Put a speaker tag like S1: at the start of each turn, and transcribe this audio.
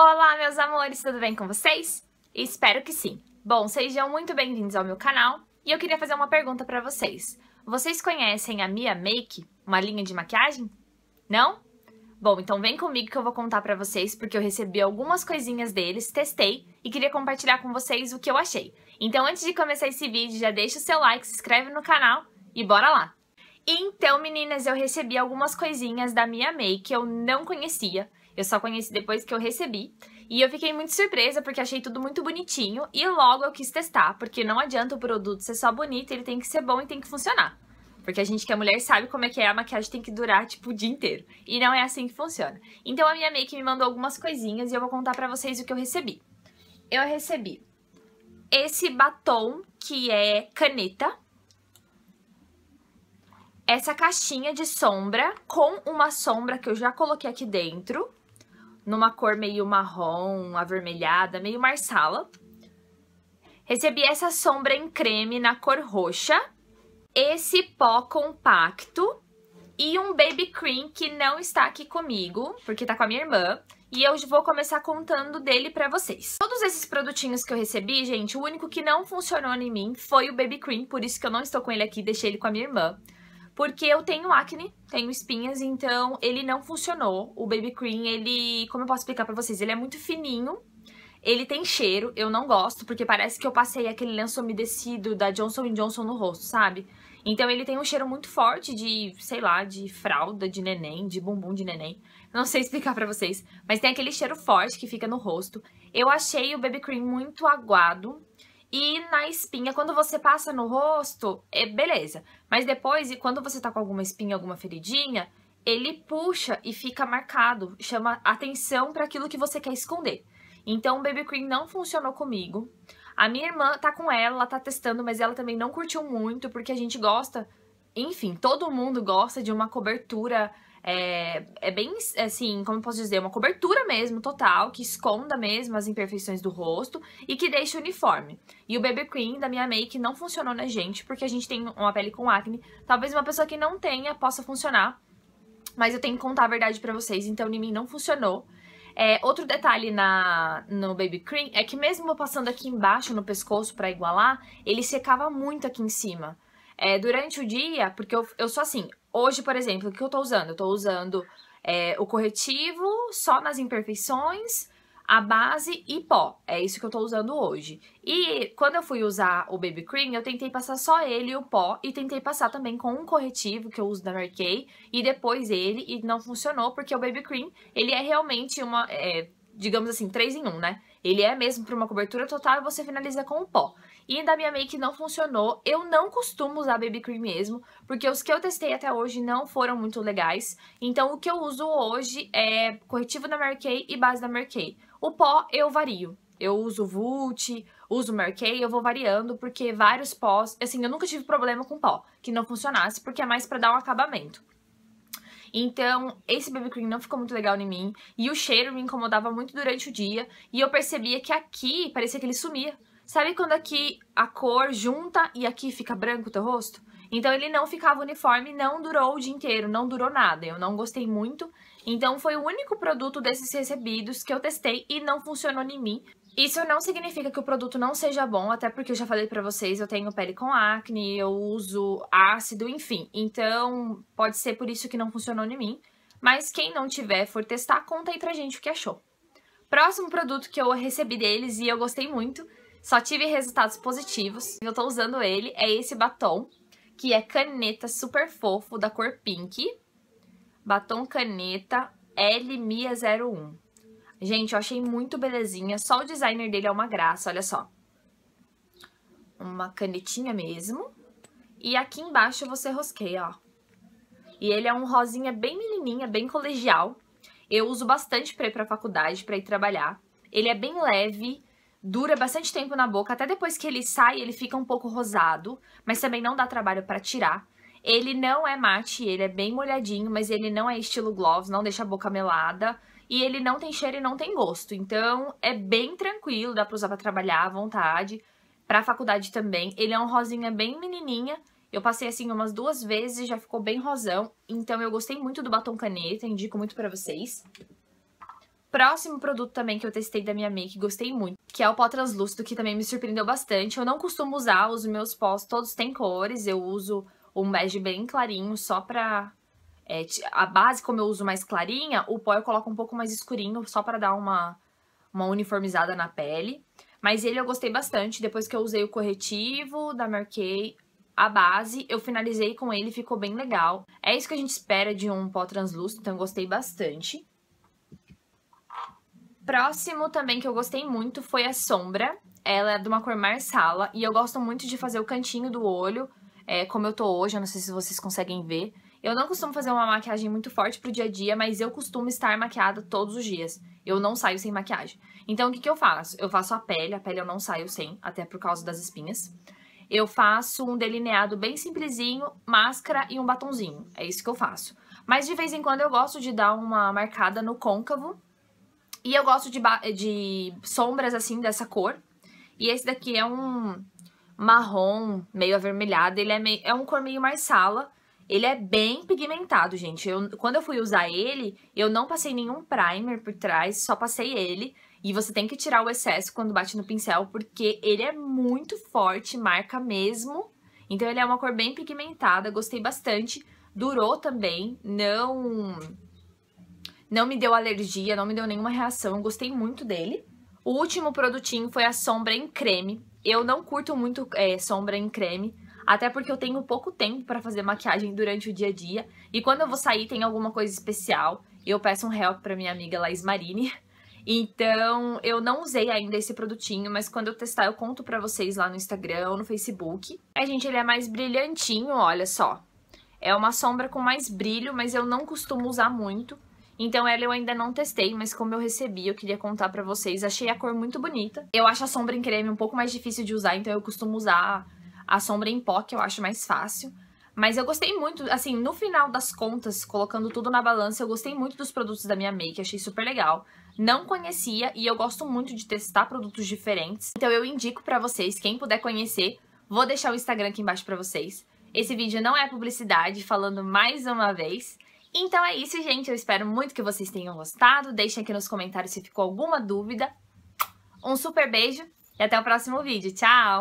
S1: Olá, meus amores, tudo bem com vocês? Espero que sim. Bom, sejam muito bem-vindos ao meu canal e eu queria fazer uma pergunta para vocês. Vocês conhecem a Mia Make, uma linha de maquiagem? Não? Bom, então vem comigo que eu vou contar para vocês porque eu recebi algumas coisinhas deles, testei e queria compartilhar com vocês o que eu achei. Então, antes de começar esse vídeo, já deixa o seu like, se inscreve no canal e bora lá! Então, meninas, eu recebi algumas coisinhas da Mia Make que eu não conhecia eu só conheci depois que eu recebi. E eu fiquei muito surpresa porque achei tudo muito bonitinho e logo eu quis testar, porque não adianta o produto ser só bonito, ele tem que ser bom e tem que funcionar. Porque a gente que é mulher sabe como é que é, a maquiagem tem que durar, tipo, o dia inteiro. E não é assim que funciona. Então a minha make me mandou algumas coisinhas e eu vou contar pra vocês o que eu recebi. Eu recebi esse batom que é caneta. Essa caixinha de sombra com uma sombra que eu já coloquei aqui dentro numa cor meio marrom, avermelhada, meio marsala. Recebi essa sombra em creme na cor roxa, esse pó compacto e um baby cream que não está aqui comigo, porque está com a minha irmã. E eu vou começar contando dele pra vocês. Todos esses produtinhos que eu recebi, gente, o único que não funcionou em mim foi o baby cream, por isso que eu não estou com ele aqui, deixei ele com a minha irmã porque eu tenho acne, tenho espinhas, então ele não funcionou. O Baby Cream, ele, como eu posso explicar para vocês, ele é muito fininho, ele tem cheiro, eu não gosto, porque parece que eu passei aquele lenço umedecido da Johnson Johnson no rosto, sabe? Então ele tem um cheiro muito forte de, sei lá, de fralda, de neném, de bumbum de neném. Não sei explicar para vocês, mas tem aquele cheiro forte que fica no rosto. Eu achei o Baby Cream muito aguado, e na espinha. Quando você passa no rosto, é beleza. Mas depois, e quando você tá com alguma espinha, alguma feridinha, ele puxa e fica marcado, chama atenção para aquilo que você quer esconder. Então, o baby cream não funcionou comigo. A minha irmã tá com ela, ela tá testando, mas ela também não curtiu muito, porque a gente gosta, enfim, todo mundo gosta de uma cobertura é, é bem, assim, como eu posso dizer, uma cobertura mesmo, total, que esconda mesmo as imperfeições do rosto e que deixe uniforme. E o BB Cream da minha make não funcionou na gente, porque a gente tem uma pele com acne. Talvez uma pessoa que não tenha possa funcionar, mas eu tenho que contar a verdade pra vocês, então em mim não funcionou. É, outro detalhe na, no Baby Cream é que mesmo passando aqui embaixo no pescoço para igualar, ele secava muito aqui em cima. É, durante o dia, porque eu, eu sou assim, hoje, por exemplo, o que eu tô usando? Eu tô usando é, o corretivo só nas imperfeições, a base e pó. É isso que eu tô usando hoje. E quando eu fui usar o Baby Cream, eu tentei passar só ele e o pó. E tentei passar também com um corretivo que eu uso da Mary Kay. E depois ele, e não funcionou, porque o Baby Cream, ele é realmente uma... É, digamos assim, três em um, né? Ele é mesmo para uma cobertura total e você finaliza com o pó. E da minha make não funcionou. Eu não costumo usar BB Cream mesmo, porque os que eu testei até hoje não foram muito legais. Então o que eu uso hoje é corretivo da Merkey e base da Merkey. O pó eu vario. Eu uso Vult, uso Merkey, eu vou variando, porque vários pós... Assim, eu nunca tive problema com pó que não funcionasse, porque é mais pra dar um acabamento. Então, esse BB Cream não ficou muito legal em mim, e o cheiro me incomodava muito durante o dia, e eu percebia que aqui parecia que ele sumia. Sabe quando aqui a cor junta e aqui fica branco o teu rosto? Então ele não ficava uniforme, não durou o dia inteiro, não durou nada. Eu não gostei muito. Então foi o único produto desses recebidos que eu testei e não funcionou em mim. Isso não significa que o produto não seja bom, até porque eu já falei para vocês, eu tenho pele com acne, eu uso ácido, enfim. Então pode ser por isso que não funcionou em mim. Mas quem não tiver, for testar, conta aí pra gente o que achou. Próximo produto que eu recebi deles e eu gostei muito só tive resultados positivos. Eu tô usando ele, é esse batom, que é caneta super fofo, da cor pink. Batom caneta Mia 01 Gente, eu achei muito belezinha. Só o designer dele é uma graça, olha só. Uma canetinha mesmo. E aqui embaixo você rosqueia, ó. E ele é um rosinha bem menininha, bem colegial. Eu uso bastante pra ir pra faculdade, pra ir trabalhar. Ele é bem leve, dura bastante tempo na boca, até depois que ele sai, ele fica um pouco rosado, mas também não dá trabalho para tirar. Ele não é mate, ele é bem molhadinho, mas ele não é estilo gloves, não deixa a boca melada. E ele não tem cheiro e não tem gosto. Então é bem tranquilo, dá pra usar pra trabalhar à vontade. Pra faculdade também. Ele é um rosinha bem menininha. Eu passei assim umas duas vezes e já ficou bem rosão. Então eu gostei muito do batom caneta, indico muito pra vocês. Próximo produto também que eu testei da minha make, gostei muito, que é o pó translúcido, que também me surpreendeu bastante. Eu não costumo usar, os meus pós todos têm cores, eu uso um bege bem clarinho só pra... É, a base, como eu uso mais clarinha, o pó eu coloco um pouco mais escurinho, só pra dar uma, uma uniformizada na pele. Mas ele eu gostei bastante, depois que eu usei o corretivo da Marquei, a base, eu finalizei com ele, ficou bem legal. É isso que a gente espera de um pó translúcido, então eu gostei bastante. Próximo também que eu gostei muito foi a sombra. Ela é de uma cor marsala e eu gosto muito de fazer o cantinho do olho, é, como eu tô hoje, eu não sei se vocês conseguem ver. Eu não costumo fazer uma maquiagem muito forte pro dia a dia, mas eu costumo estar maquiada todos os dias. Eu não saio sem maquiagem. Então, o que, que eu faço? Eu faço a pele, a pele eu não saio sem, até por causa das espinhas. Eu faço um delineado bem simplesinho, máscara e um batonzinho. É isso que eu faço. Mas de vez em quando eu gosto de dar uma marcada no côncavo, e eu gosto de, de sombras assim, dessa cor. E esse daqui é um marrom, meio avermelhado. Ele é, meio, é um cor meio mais sala. Ele é bem pigmentado, gente. Eu, quando eu fui usar ele, eu não passei nenhum primer por trás, só passei ele. E você tem que tirar o excesso quando bate no pincel, porque ele é muito forte, marca mesmo. Então ele é uma cor bem pigmentada, gostei bastante. Durou também, não não me deu alergia, não me deu nenhuma reação, eu gostei muito dele. O último produtinho foi a sombra em creme. Eu não curto muito é, sombra em creme, até porque eu tenho pouco tempo para fazer maquiagem durante o dia a dia. E quando eu vou sair, tem alguma coisa especial. Eu peço um help para minha amiga Laís Marini. Então, eu não usei ainda esse produtinho, mas quando eu testar, eu conto pra vocês lá no Instagram ou no Facebook. É, gente, ele é mais brilhantinho, olha só. É uma sombra com mais brilho, mas eu não costumo usar muito. Então ela eu ainda não testei, mas como eu recebi, eu queria contar para vocês. Achei a cor muito bonita. Eu acho a sombra em creme um pouco mais difícil de usar, então eu costumo usar a sombra em pó, que eu acho mais fácil. Mas eu gostei muito, assim, no final das contas, colocando tudo na balança, eu gostei muito dos produtos da minha make, achei super legal. Não conhecia e eu gosto muito de testar produtos diferentes. Então eu indico para vocês, quem puder conhecer, vou deixar o Instagram aqui embaixo para vocês. Esse vídeo não é publicidade, falando mais uma vez. Então é isso, gente. Eu espero muito que vocês tenham gostado. Deixem aqui nos comentários se ficou alguma dúvida. Um super beijo e até o próximo vídeo. Tchau!